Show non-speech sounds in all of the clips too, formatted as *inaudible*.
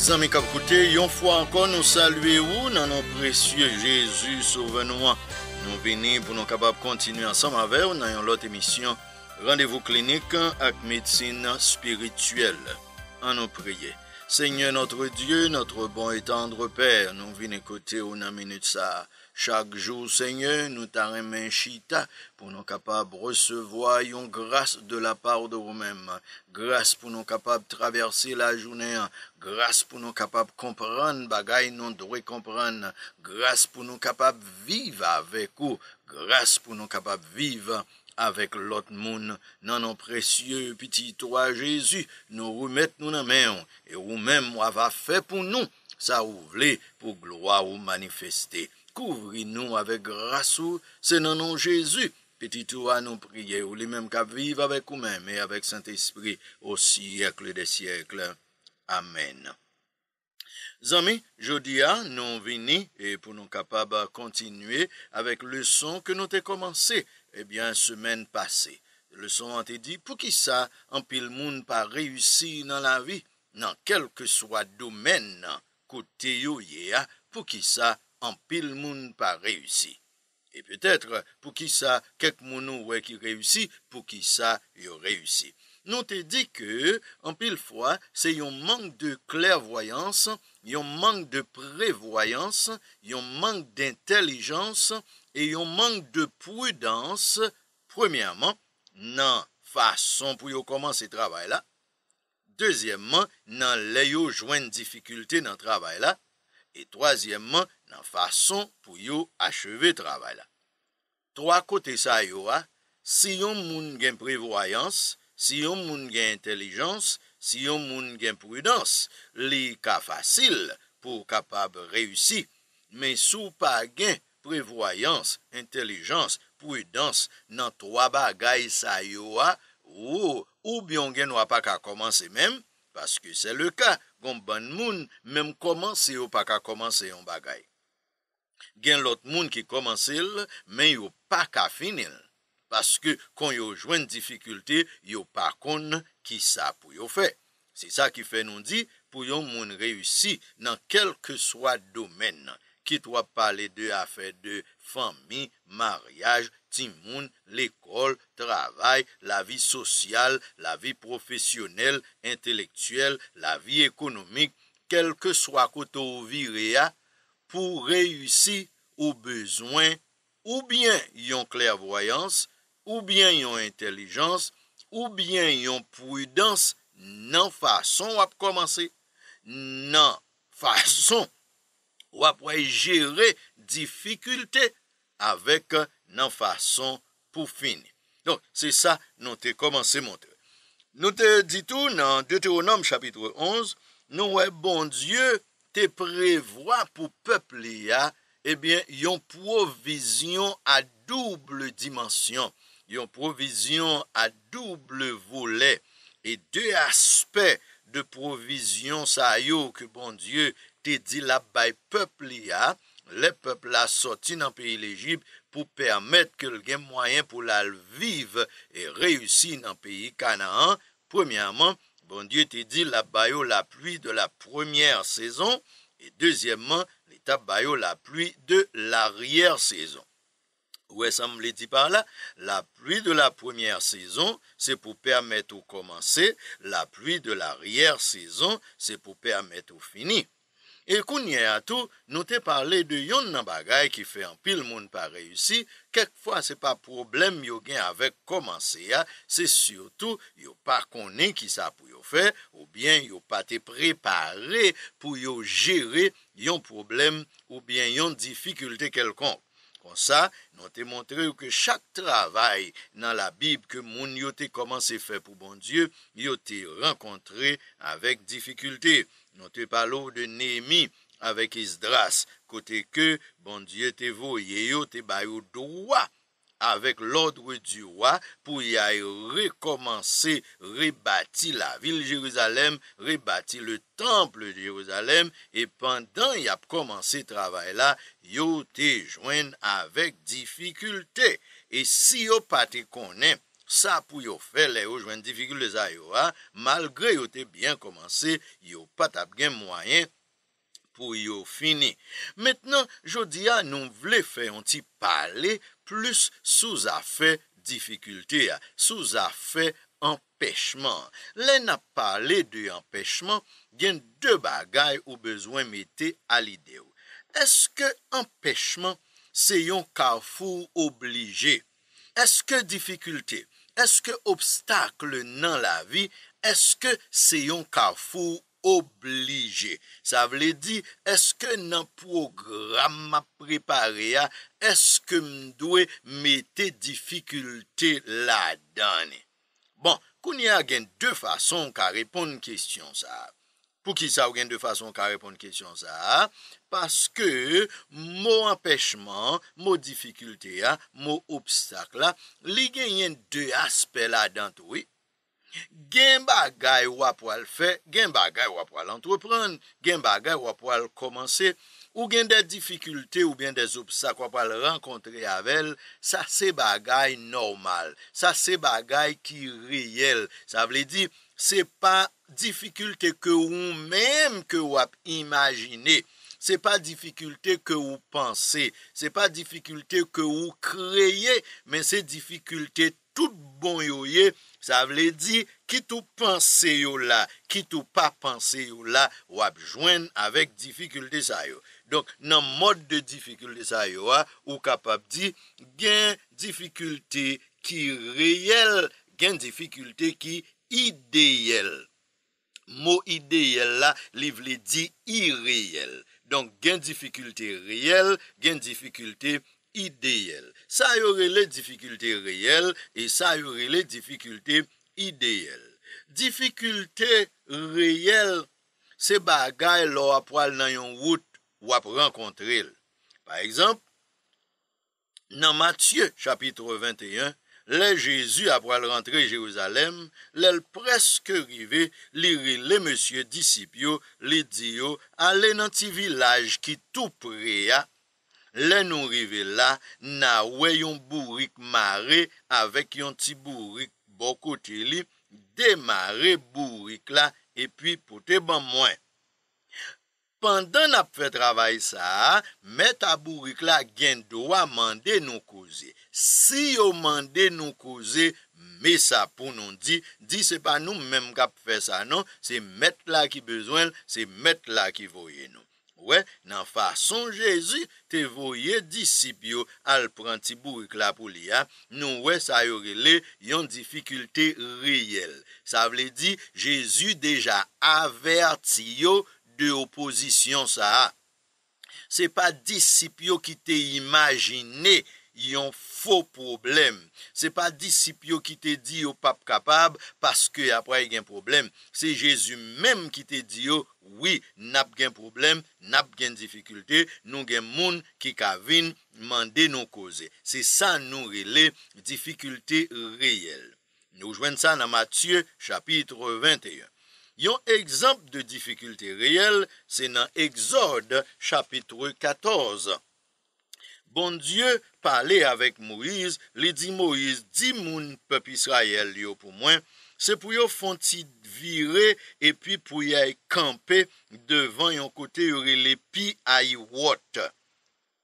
Zamek ap koute, yon fwa ankon nou salwe ou nan an presye Jezu souvenou an. Nou vini pou nou kabab kontinu ansan mave ou nan yon lot emisyon randevou klinik ak medsina spirituel an nou priye. Seigne notre Dieu, notre bon et tendre Père, nou vini kote ou nan meni tsar. Chak jou, Seigne, nou taremen chita pou nou kapab resevoyon grase de la par de ou mem. Grase pou nou kapab traverse la jounen. Grase pou nou kapab kompran bagay nou dwe kompran. Grase pou nou kapab vive avek ou. Grase pou nou kapab vive avek lot moun. Nan nou precyo, piti, to a Jezu nou remet nou nan men. E ou mem wava fe pou nou sa ou vle pou gloa ou manifeste. Pouvri nou avek grasou se nanon Jezu. Petitou anon priye ou li menm ka vive avek ou menm. E avek Saint-Esprit ou siyekle de siyekle. Amen. Zami, jodi anon vini. E pou nou kapab kontinue avek luson ke nou te komanse. Ebyen, eh semen pase. Luson an te di pou ki sa an pil moun pa reyusi nan la vi. Nan kelke swa domen nan koute yo ye a pou ki sa. an pil moun pa reyusi. E peut-etre, pou ki sa, kek moun ou wey ki reyusi, pou ki sa, yo reyusi. Nou te di ke, an pil fwa, se yon mank de klervoyans, yon mank de prevoyans, yon mank de intelijans, e yon mank de prudans, premièman, nan fason pou yo koman se travay la, deuxièman, nan leyo jwen difikulte nan travay la, et twazièman, nan fason pou yo acheve travay la. Troa kote sa yo a, si yon moun gen prevoyans, si yon moun gen intelijans, si yon moun gen prudans, li ka fasil pou kapab reyusi, men sou pa gen prevoyans, intelijans, prudans, nan troa bagay sa yo a, ou byon gen wapak a komanse men, paske se le ka, goun ban moun, menm komanse yo pak a komanse yon bagay. Gen lot moun ki komansil, men yo pa ka finil. Paske kon yo jwen difikulte, yo pa kon ki sa pou yo fe. Se sa ki fe nou di, pou yo moun reyusi nan kelke swa domen. Ki to ap pale de afe de fami, maryaj, tim moun, lekol, travay, la vi sosyal, la vi profesyonel, intelektuel, la vi ekonomik, kelke swa koto ou vi reya. pou reysi ou bezwen oubyen yon klervoyans, oubyen yon entelijans, oubyen yon pwidans nan fason wap komanse. Nan fason wap waj jere difikulte avek nan fason pou fini. Don, se sa nou te komanse monte. Nou te ditou nan Deuteronome chapitre 11, nou wè bon dieu, te prevoa pou pepli ya, ebyen yon provizyon a double dimensyon, yon provizyon a double volè, e de aspe de provizyon sa yo, ke bon dieu, te di la bay pepli ya, le pepl la soti nan peyi l'Egypte, pou permèt ke l'gen mwayen pou la l'viv e reyusin nan peyi Kanaan, premiyaman, Bon Dieu te dit, la la pluie de la première saison, et deuxièmement, l'état baillot la pluie de l'arrière-saison. Où est-ce me dit par là? La pluie de la première saison, c'est pour permettre au commencer. La pluie de l'arrière-saison, c'est pour permettre au finir. E kounye atou, nou te parle de yon nan bagay ki fe an pil moun pare usi, kek fwa se pa problem yo gen avèk komanse ya, se surtout yo pa konen ki sa pou yo fe, ou bien yo pa te prepare pou yo jere yon problem ou bien yon difficulte kelkon. Kon sa, nou te montre yo ke chak travay nan la bib ke moun yo te komanse fe pou bon die, yo te renkontre avèk difficulte. Nou te palou de Nemi avèk iz dras, kote ke, bondye te voye yo te bayou do wa, avèk lodre di wa pou yay rekomansè, rebati la vil Jeruzalem, rebati le temple Jeruzalem, e pandan yap komanse travay la, yo te jwen avèk difikultè. E si yo patè konèm, Sa pou yo fe le yo jwen difikil le zay yo a, malgre yo te byen komanse, yo pat ap gen mwayen pou yo fini. Metnen, jodi a, nou m vle fe yon ti pale plus sou za fe difikilte a, sou za fe empèchman. Le na pale de empèchman, gen de bagay ou bezwen mette a li de ou. Eske empèchman se yon karfou oblije? Eske difikilte a? Eske obstakle nan la vi, eske seyon ka fou oblije? Sa vle di, eske nan programa prepare a, eske mdwe mete difikulte la dane? Bon, kouni a gen de fason ka repon n kestyon sa a. Pou ki sa ou gen de fason ka repon kèsyon sa? Paske, mou empèchman, mou difikultè ya, mou obsak la, li gen yen de aspe la dantoui. Gen bagay wap wal fè, gen bagay wap wal antrepran, gen bagay wap wal komanse, ou gen de difikultè ou gen de obsak wap wal renkontre yavel, sa se bagay normal, sa se bagay ki riyel. Sa vle di, se pa anpèchman Difikulte ke ou menm ke wap imagine, se pa difikulte ke ou panse, se pa difikulte ke ou kreye, men se difikulte tout bon yo ye, sa vle di kit ou panse yo la, kit ou pa panse yo la, wap jwen avèk difikulte sa yo. Donk nan mod de difikulte sa yo a, ou kapap di gen difikulte ki reyel, gen difikulte ki ideyel. Mo ideyel la, li vle di ireyel. Donk gen difikulte reyel, gen difikulte ideyel. Sa yore le difikulte reyel, e sa yore le difikulte ideyel. Difikulte reyel, se bagay lo ap pral nan yon wout wap renkontrel. Par ekzamp, nan Matye chapitre vinteyen, Le Jezu apwa l rentre Jezalem, le l preske rive, li ri le monsye disipyo, li diyo, a le nan ti vilaj ki tou pre ya. Le nou rive la, na we yon bourik mare, avek yon ti bourik bo kote li, demare bourik la, epi pote ban mwen. Pandan ap fe travay sa, met a bourik la gen do a mande nou kouze. Si yo mande nou kouze, me sa pou nou di. Di se pa nou menm kap fe sa nou. Se met la ki bezwen, se met la ki voye nou. We, nan fason Jezu, te voye disipyo al pranti bou e klapou li ya. Nou we, sa yo rele yon difikulte riyel. Sa vle di, Jezu deja averti yo de oposisyon sa. Se pa disipyo ki te imajiney. Yon fo problem, se pa disipyo ki te di yo pap kapab, paske apra yon problem, se Jezu menm ki te di yo, wii, nap gen problem, nap gen dificulte, nou gen moun ki kavin mande nou koze. Se sa nou rele, dificulte reyel. Nou jwen sa nan Matye chapitre 21. Yon ekzamp de dificulte reyel, se nan Exode chapitre 14. Bondye pale avek Mouiz, li di Mouiz, di moun pep Israel yo pou mwen, se pou yo fonti vire, e pi pou yo e kampe devan yon kote yorele pi ay wote.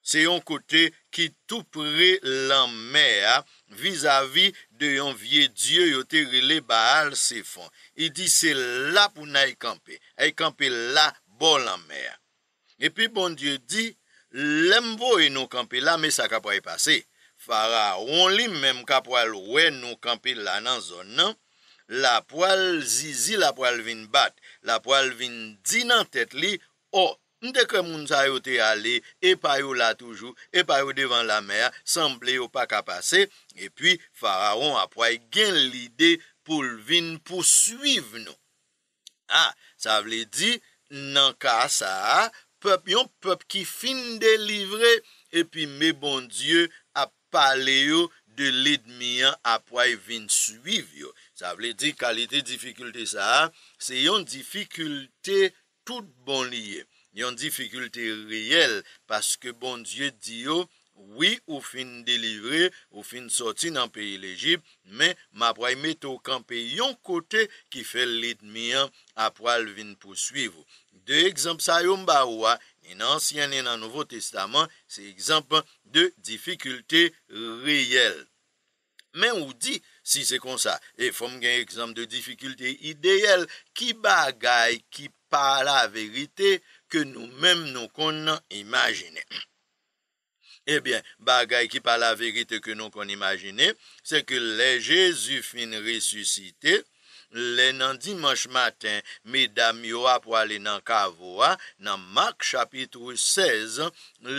Se yon kote ki toupre lanmea vizavi de yon vie die yote yorele baal se fon. E di se la pou nou e kampe, e kampe la bo lanmea. E pi bondye di... lem vo e nou kampi la, me sa kapwa e pase. Faraon li menm kapwa lwe nou kampi la nan zon nan, la poal zizi, la poal vin bat, la poal vin di nan tet li, oh, n deke moun sa yo te ale, e pa yo la toujou, e pa yo devan la mer, sanble yo pa kapase, e pi Faraon apwa e gen lide pou lvin pou suiv nou. Ha, ah, sa vle di, nan ka sa a, pep yon pep ki fin delivre e pi me bon die a pale yo de lid mi an apwa e vin suiv yo. Sa vle di kalite dificulte sa a, se yon dificulte tout bon liye. Yon dificulte riyel, paske bon die di yo, wii ou fin delivre ou fin soti nan peyi lejib, men ma prey meto kanpe yon kote ki fe lid mi an apwa al vin pou suiv yo. De ekzamp sa yon barwa, nin ansyen, nin nan Nouveau Testament, se ekzamp de difikulte reyel. Men ou di, si se konsa, e fom gen ekzamp de difikulte ideyel, ki bagay ki pa la verite ke nou menm nou kon nan imajine. E *clears throat* eh bien, bagay ki pa la verite ke nou kon imajine, se ke le Jezu fin resusite. Lè nan dimanche matin, me dam yo ap wale nan kavwa, nan mak chapitrou 16,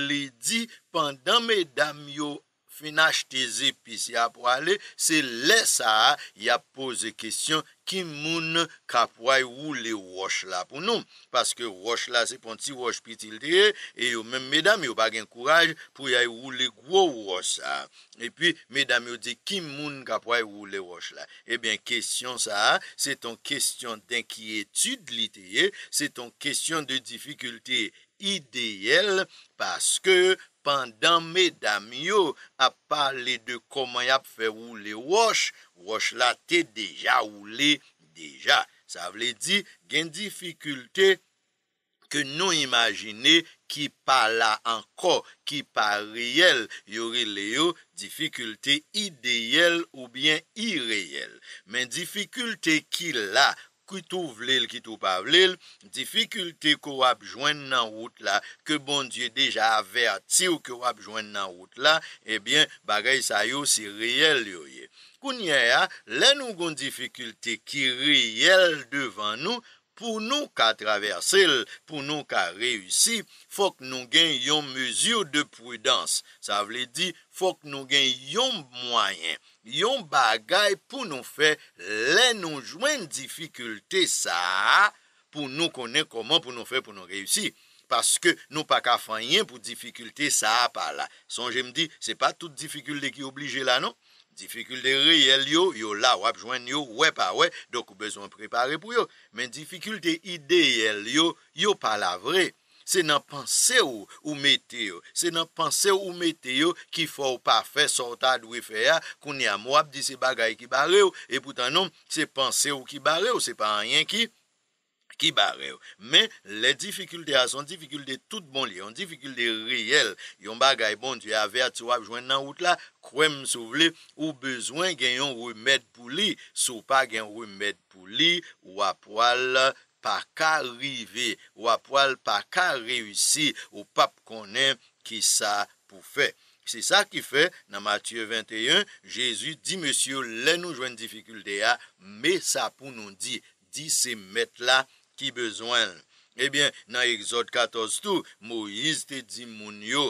lè di pandan me dam yo finaj tezi pis ya ap wale, se lè sa, ya pose kisyon, Kim moun kapwa yi wou le wosh la pou nou? Paske wosh la se pon ti wosh pitil teye, e yo men medam yo bagen kouraj pou yi wou le gwo wosh la. E pi, medam yo di, kim moun kapwa yi wou le wosh la? E ben, kesyon sa, se ton kesyon denki etude li teye, se ton kesyon de difikulte ideyel, paske... pandan me dam yo ap pale de koman yap fe ou le wosh, wosh la te deja ou le deja. Sa vle di gen difikulte ke nou imagine ki pa la anko, ki pa reyel, yore le yo difikulte ideyel ou bien ireyel. Men difikulte ki la... ki tou vle l, ki tou pa vle l, difikulte kou ap jwen nan wout la, ke bon diye deja averti ou kou ap jwen nan wout la, ebyen bagay sa yo si reyel yo ye. Kounye ya, lè nou gon difikulte ki reyel devan nou, Pou nou ka traversel, pou nou ka reysi, fok nou gen yon mezyou de prudans. Sa vle di fok nou gen yon mwayen, yon bagay pou nou fe le nou jwen difikulte sa a pou nou konen koman pou nou fe pou nou reysi. Paske nou pa ka fanyen pou difikulte sa a pa la. Son jen me di, se pa tout difikulte ki oblije la nou. Difikulte reyel yo, yo la wap jwen yo, wè pa wè, do kou bezon prepare pou yo. Men, difikulte ideyel yo, yo pa la vre. Se nan panse ou ou mete yo, se nan panse ou non, ou mete yo, ki fò ou pa fè sotad wè fè ya, koun ya mwap di se bagay ki bare yo, e poutan noum, se panse ou ki bare yo, se pa anyen ki. ki barev. Men, le difikulte a son, difikulte tout bon li, yon difikulte riyel, yon bagay bon, di avè ati wap jwen nan wout la, kwen m sou vle, ou bezwen gen yon remèd pou li, sou pa gen remèd pou li, wap wal pa ka rive, wap wal pa ka reyusi, ou pap konen ki sa pou fe. Se sa ki fe, nan Matye 21, Jezu di, Monsiou, lè nou jwen difikulte a, me sa pou nou di, di se mèt la Ki bezwen? Ebyen, nan exot 14 tou, Moïse te di moun yo.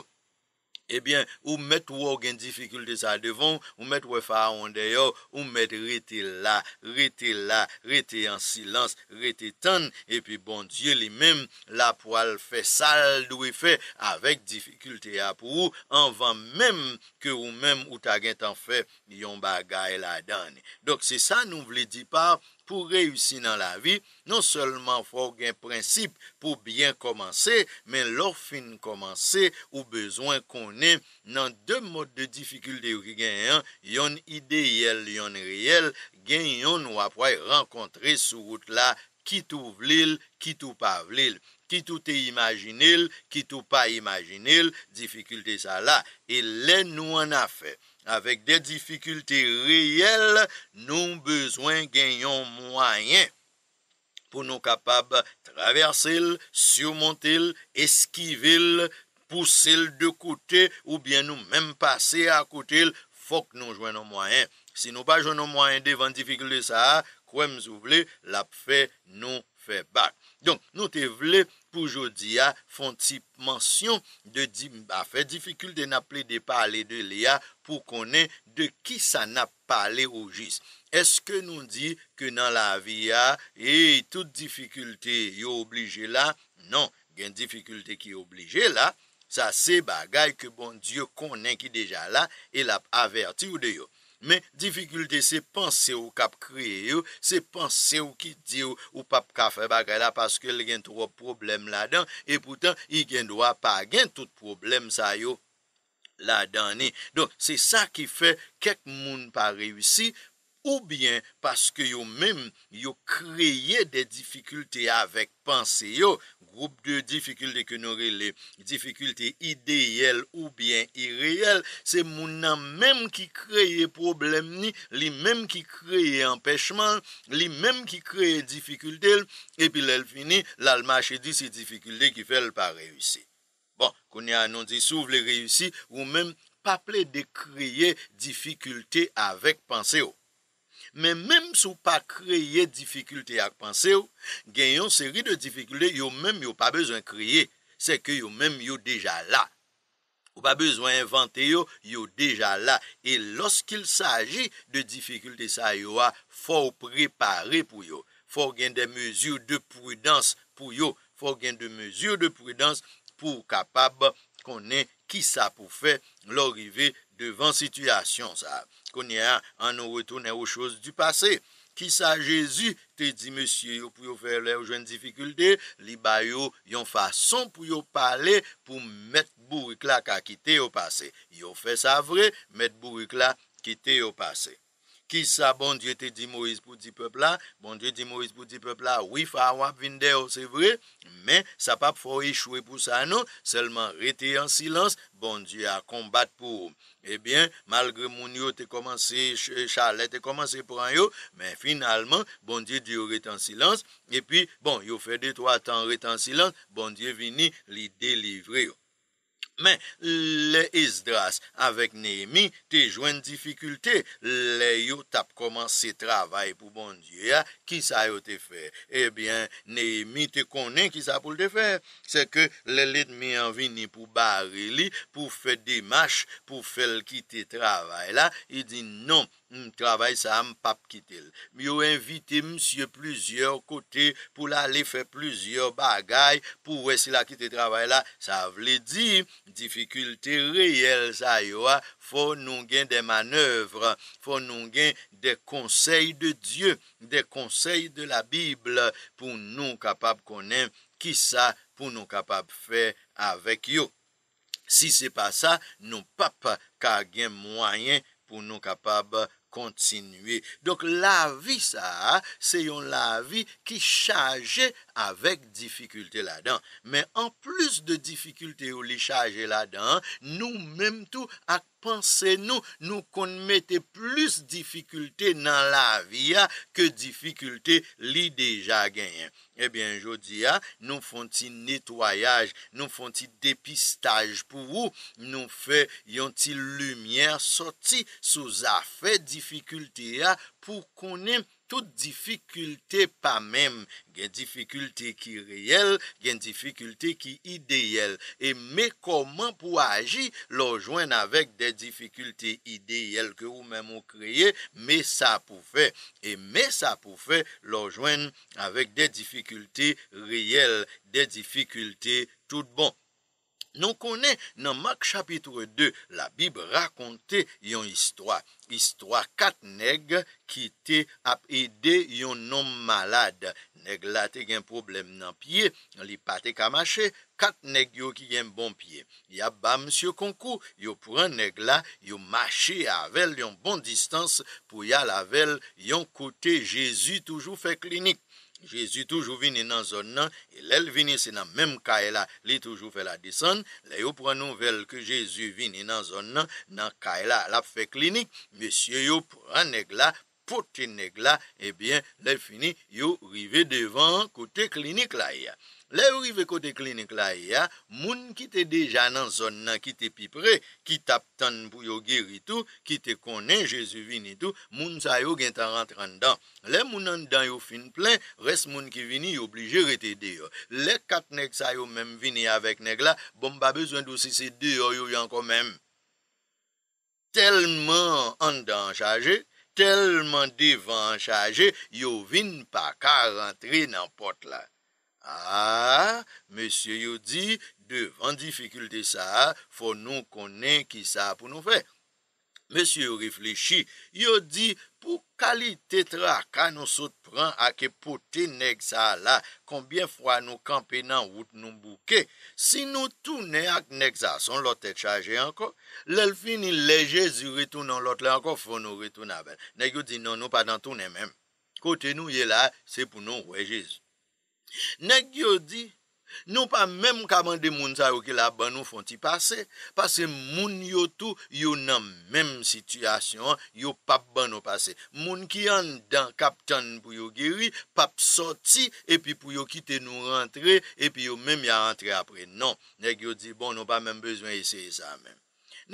Ebyen, ou met wou gen difficulte sa devon, ou met wefa aonde yo, ou met rete la, rete la, rete an silans, rete tan, epi bon die li mem, la poal fe sal dwi fe, avek difficulte ya pou ou, an van mem, ke ou mem ou tagen tan fe, yon bagay la dan. Dok se sa nou vle di pa, pou reyousi nan la vi, non selman fòr gen prinsip pou byen komanse, men lor fin komanse ou bezwen konen nan de mod de difikulte ou ki gen yon, yon ideyel, yon riyel, gen yon ou apoy renkontre sou wout la, ki tou vlil, ki tou pavlil, ki tou te imajinil, ki tou pa imajinil, difikulte sa la, e len nou an afè. Avek de difikulte reyel, nou bezwen genyon mwayen pou nou kapab traverse l, surmonte l, eskive l, pousse l de kote ou bien nou menm pase a kote l, fok nou jwen nou mwayen. Si nou pa jwen nou mwayen devan difikule sa, kwen m zou vle, lap fe nou fe bak. Don nou te vle... Poujodi a fonti mansyon de di mba fe, difikulte na ple de pale de li a pou konen de ki sa na pale ou jis. Eske nou di ke nan la vi a, e, tout difikulte yo oblije la? Non, gen difikulte ki yo oblije la, sa se bagay ke bon Diyo konen ki deja la, e la averti ou de yo. Men, difikulte se panse ou kap kreye yo, se panse ou ki di yo ou pap kafe bagre la, paske li gen tro problem la dan, e poutan, li gen do a pa gen tout problem sa yo la dan. Don, se sa ki fe, kek moun pa reyusi, Ou byen, paske yo mem, yo kreye de difikulte avek panse yo. Groupe de difikulte ke nou rele, difikulte ideyel ou byen ireyel, se mounan mem ki kreye problem ni, li mem ki kreye empèchman, li mem ki kreye difikulte, epi lèl fini, lal machedi se difikulte ki fèl pa reyusi. Bon, konye anon di sou vle reyusi, ou mem pa ple de kreye difikulte avek panse yo. Men menm sou pa kreye difikulte ak panse ou, genyon seri de difikulte yo menm yo pa bezwen kreye. Se ke yo menm yo deja la. Ou pa bezwen invante yo, yo deja la. E losk il saji de difikulte sa yo a for pre pare pou yo. For gen de mezyou de prudans pou yo. For gen de mezyou de prudans pou kapab konen ki sa pou fe lorivey. devan situasyon sa konye an nou retoune ou chouse di pase. Kisa Jezu te di, Monsye, yo pou yo fe le ou jwen difikulde, li ba yo yon fason pou yo pale pou mette bourik la kakite yo pase. Yo fe sa vre, mette bourik la kite yo pase. Kisa bon die te di Moïse pou di pepla, bon die di Moïse pou di pepla, wif a wap vinde ou se vre, men sa pa pou fwo e chou e pou sa anon, selman rete en silans, bon die a kombat pou ou. E eh bien, malgre moun yo te komanse chalet, te komanse pran yo, men finalman, bon die di yo rete en silans, e pi bon yo fe de to atan rete en silans, bon die vini li delivre yo. Men, le iz dras, avèk Neymi, te jwen difikultè, le yo tap koman se travay pou bondye, ki sa yo te fè? Ebyen, Neymi te konen ki sa pou te fè? Se ke, le let mi an vini pou barili, pou fè di mash, pou fèl ki te travay la, e di noum. Travay sa am pap kitil. Yo invite msye plusieurs kote pou la li fe plusieurs bagay pou wese la kitil travay la. Sa vle di, difikulte reyel sa yo a, fo nou gen de manevre. Fo nou gen de konsey de Diyo, de konsey de la Bible pou nou kapab konen ki sa pou nou kapab fe avek yo. Si se pa sa, nou pap ka gen mwanyen. Poun nou kapab... kontinue. Donk la vi sa, se yon la vi ki chaje avek difikulte la dan. Men an plus de difikulte ou li chaje eh la dan, nou menm tou ak panse nou, nou konmete plus difikulte nan la vi ya, ke difikulte li deja genyen. Ebyen, jodi ya, nou fonti netoyaj, nou fonti depistaj pou ou, nou fè yon ti lumiè soti sou zafè di Difikulte ya pou konen tout difikulte pa mem, gen difikulte ki reyel, gen difikulte ki ideyel, e me koman pou aji lor jwen avèk de difikulte ideyel ke ou mem ou kreye, me sa pou fè, e me sa pou fè lor jwen avèk de difikulte reyel, de difikulte tout bon. Non konen nan Mark chapitre 2, la Bib raconte yon istwa. Istwa kat neg ki te ap ede yon nom malade. Neg la te gen problem nan pie, li pate kamache, kat neg yo ki gen bon pie. Ya ba msye konku, yo pran neg la, yo mache avel yon bon distanse pou yal avel yon kote Jezu toujou fe klinik. Jezou toujou vini nan zon nan, e lèl vini se nan menm ka e la, li toujou fè la disan, lè yo pran nouvel ke jezou vini nan zon nan, nan ka e la la fè klinik, mesye yo pran neg la, pote neg la, e bien lè fini yo rive devan kote klinik la ya. Le ou i ve kote klinik la i ya, moun ki te deja nan zon nan ki te pi pre, ki tap tan pou yo ger itou, ki te konen jesu vin itou, moun sa yo gen tan rentran dan. Le moun nan dan yo fin plen, res moun ki vini yo blije rete de yo. Le kat neg sa yo menm vini avek neg la, bom ba bezwen dou si se de yo yo yan kon menm. Telman an dan chaje, telman de van chaje, yo vin pa kar rentri nan pot la. Ha, ah, mesye yo di, devan difikulte sa, fon nou konen ki sa pou nou fe. Mesye yo reflechi, yo di, pou kalite tra ka nou sot pran ak e pote nek sa la, konbyen fwa nou kampe nan wout nou bouke, si nou toune ak nek sa, son lote chaje anko, lelfi ni lejezi retounan lote la anko fon nou retounan. Nek yo di, nou nou pa dan toune men. Kote nou ye la, se pou nou wejezi. Nèk yo di, nou pa mèm kaban de moun sa yo ke la ban nou fon ti pase Pase moun yo tou, yo nan mèm situasyon, yo pap ban nou pase Moun ki an dan kap tan pou yo geri, pap soti Epi pou yo kite nou rentre, epi yo mèm ya rentre apre Non, nèk yo di, bon nou pa mèm bezwen yeseye sa mèm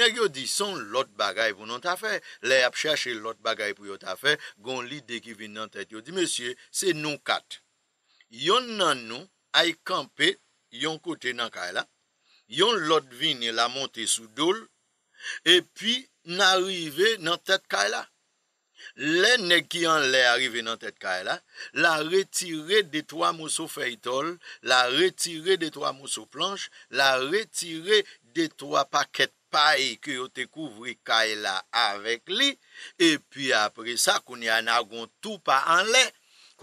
Nèk yo di, son lot bagay pou nou ta fè Le ap chache lot bagay pou yo ta fè Gon li deki vin nan tèt, yo di, mèsyè, se nou kat yon nan nou a yi kampe yon kote nan kaila, yon lot vini la monte sou dole, e pi nan arrive nan tet kaila. Le ne kiyan le arrive nan tet kaila, la retire de troa mouso fey tol, la retire de troa mouso planche, la retire de troa paket paye ki yo te kouvri kaila avek li, e pi apre sa kouni an agon tou pa an le,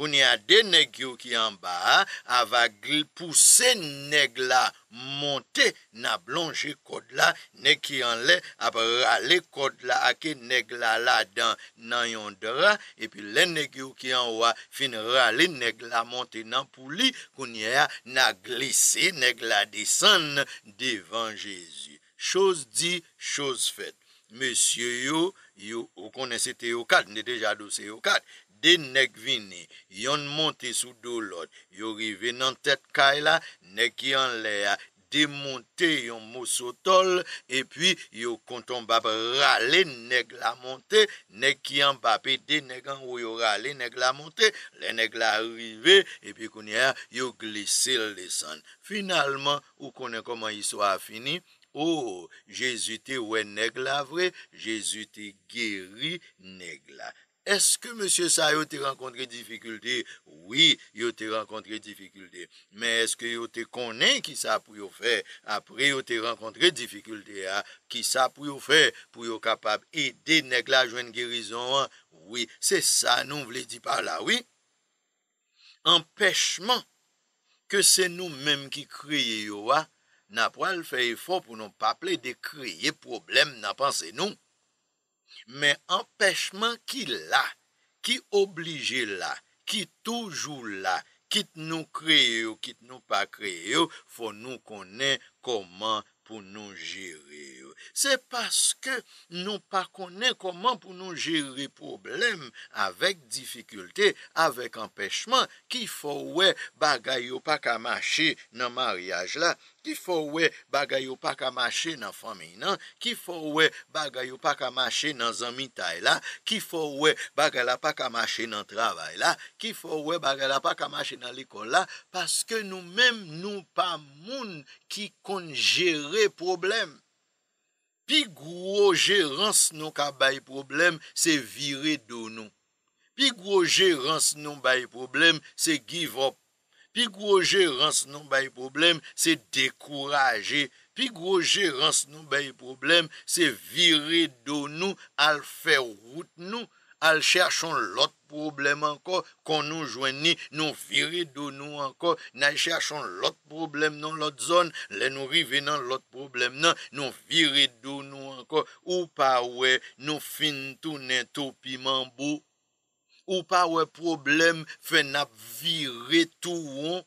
konye a de neg yo ki an ba a, a va puse neg la monte na blonje kod la, neg ki an le, ap rale kod la ake neg la la dan nan yon dra, epi le neg yo ki an wa fin rale neg la monte nan pou li, konye a na glise neg la disan devan Jezu. Chose di, chose fet. Monsye yo, yo konen se te yo kat, ne deja do se yo kat, De nek vini, yon monte sou do lot, yo rive nan tet kay la, nek yon le a, de monte yon mousotol, epi yo konton bap rale, nek la monte, nek yon bap e de nekan ou yo rale, nek la monte, le nek la rive, epi konye a, yo glise le san. Finalman, ou konye koman yiswa fini, ou, oh, jesute we nek la vre, jesute geri nek la. Eske monsye sa yo te renkontre difikulte? Oui, yo te renkontre difikulte. Men eske yo te konen ki sa pou yo fe? Apre yo te renkontre difikulte. Ki sa pou yo fe pou yo kapab edi nek la jwen gerizon? Oui, se sa nou vle di pa la. Oui, empèchman ke se nou mèm ki kriye yo a, na pral fèye fò pou nou pa ple de kriye problem na panse nou. Men empèchman ki la, ki oblige la, ki toujou la, kit nou kreyo, kit nou pa kreyo, fò nou konen koman pou nou jereyo. Se paske nou pa konen koman pou nou jere problem avèk difikultè, avèk empèchman ki fò wè bagay yo pa kamache nan maryaj la, ki fò wè bagay yo pa kamache nan fami nan, ki fò wè bagay yo pa kamache nan zanmi tay la, ki fò wè bagay la pa kamache nan travay la, ki fò wè bagay la pa kamache nan likon la, paske nou men nou pa moun ki kon jere problem. Pi groje rans nou ka bay problem, se vire do nou. Pi groje rans nou bay problem, se give up. Pi groje rans nou bay problem, se dekouraje. Pi groje rans nou bay problem, se vire do nou al fe wout nou. Al chachon lot problem anko, kon nou jwen ni, nou vire do nou anko. Na chachon lot problem nan lot zon, le nou rive nan lot problem nan, nou vire do nou anko. Ou pa we nou fin tou neto pi manbo, ou pa we problem fe nap vire tou anko.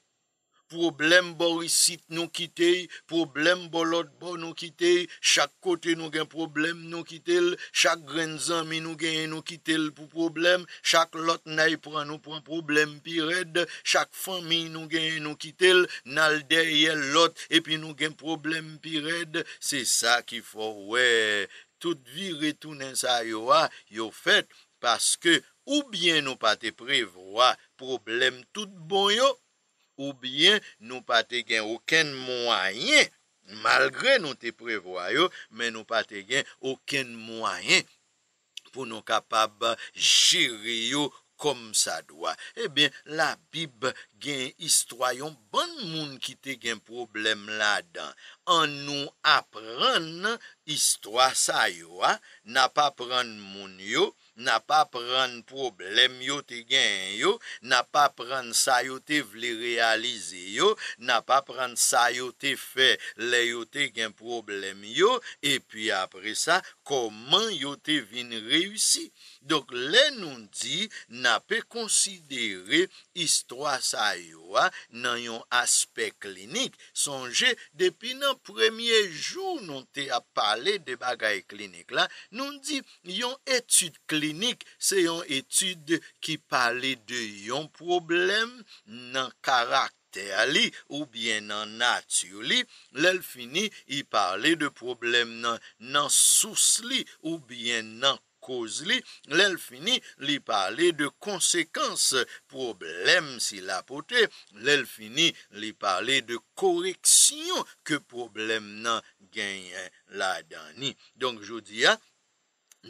problem bo risit nou kitey, problem bo lot bo nou kitey, chak kote nou gen problem nou kitey, chak grenzan mi nou gen nou kitey pou problem, chak lot naye pran nou pran problem pi red, chak fan mi nou gen nou kitey, nal derye lot, epi nou gen problem pi red, se sa ki fò, wè, tout vir etounen sa yo wè, yo fèt, paske, ou bien nou patè prev wè, problem tout bon yo, Ou bien nou pa te gen oken mwanyen, malgre nou te prevwayo, men nou pa te gen oken mwanyen pou nou kapab jiri yo kom sa dwa. E ben la bib gen istwa yon, ban moun ki te gen problem la dan, an nou apren istwa sa yo, na pa apren moun yo, Na pa pran problem yo te gen yo, na pa pran sa yo te vle realize yo, na pa pran sa yo te fe le yo te gen problem yo, e pi apre sa, koman yo te vin reyusi? Dok, le nou di, na pe konsidere istwa sa yo a nan yon aspek klinik. Sonje, depi nan premye jou nou te a pale de bagay klinik la, nou di, yon etude klinik, se yon etude ki pale de yon problem nan karakter li ou bien nan nature li, lel fini, yi pale de problem nan sous li ou bien nan klinik. Koz li, lèl fini li pale de konsekans, problem si la pote, lèl fini li pale de koreksyon ke problem nan genyen la dani. Donk jodi ya, ah,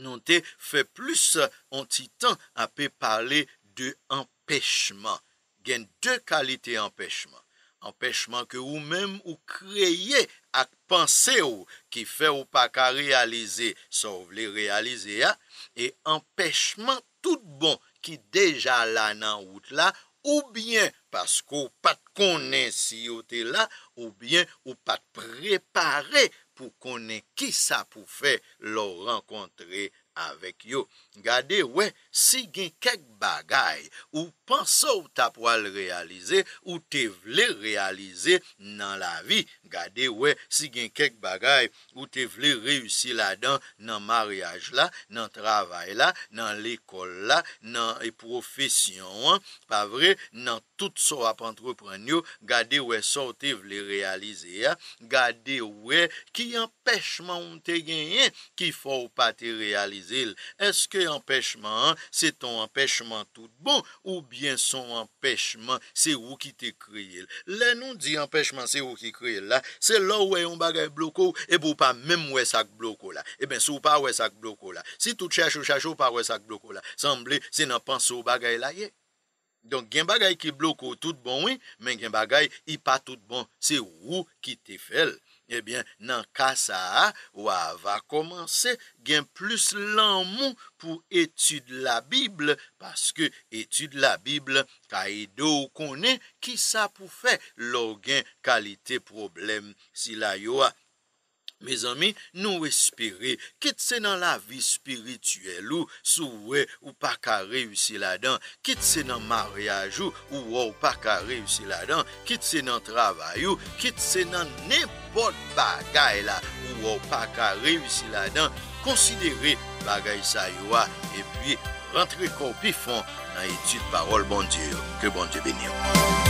nou te fe plus an titan apè pale de empèchman, gen de kalite empèchman. empèchman kè ou mèm ou kreye ak panse ou ki fè ou pa ka realize sa ou vle realize a, e empèchman tout bon ki deja la nan out la ou bien paskou ou pat konen si yo te la, ou bien ou pat prepare pou konen ki sa pou fè lor renkontre a. Avèk yo, gade wè, si gen kek bagay, ou pan sa ou ta po al realize, ou te vle realize nan la vi, gade wè, si gen kek bagay, ou te vle reyusi la dan nan maryaj la, nan travay la, nan l'ekol la, nan e profesyon, pa vre, nan tout sa ap antreprene yo, gade wè, sa ou te vle realize ya, gade wè, ki yon pechman ou te gen yon, ki fo ou pa te realize. Eske empèchman an, se ton empèchman tout bon ou bien son empèchman se ou ki te kriye? Le nou di empèchman se ou ki kriye la, se lo wè yon bagay bloko e bou pa mèm wè sak bloko la, e eh ben sou pa wè sak bloko la, si tout chachou chachou pa wè sak bloko la, semblé se nan pan sou bagay la ye. Donk gen bagay ki bloko tout bon wè, men gen bagay i pa tout bon se wou ki te fel. Ebyen eh nan kasa a, wè a va komanse gen plus lan moun pou etude la Bible. Paske etude la Bible, ka e do konen ki sa pou fe lò gen kalite problem si la yo a. Mez ami, nou espere, kitse nan la vi spirituel ou souwe ou pa kare usi la dan, kitse nan maryaj ou ou ou pa kare usi la dan, kitse nan travay ou, kitse nan nepot bagay la ou ou pa kare usi la dan, konsidere bagay sa yo a, epi rentre korpifon nan etit parol bon diyo. Ke bon diyo biniyo.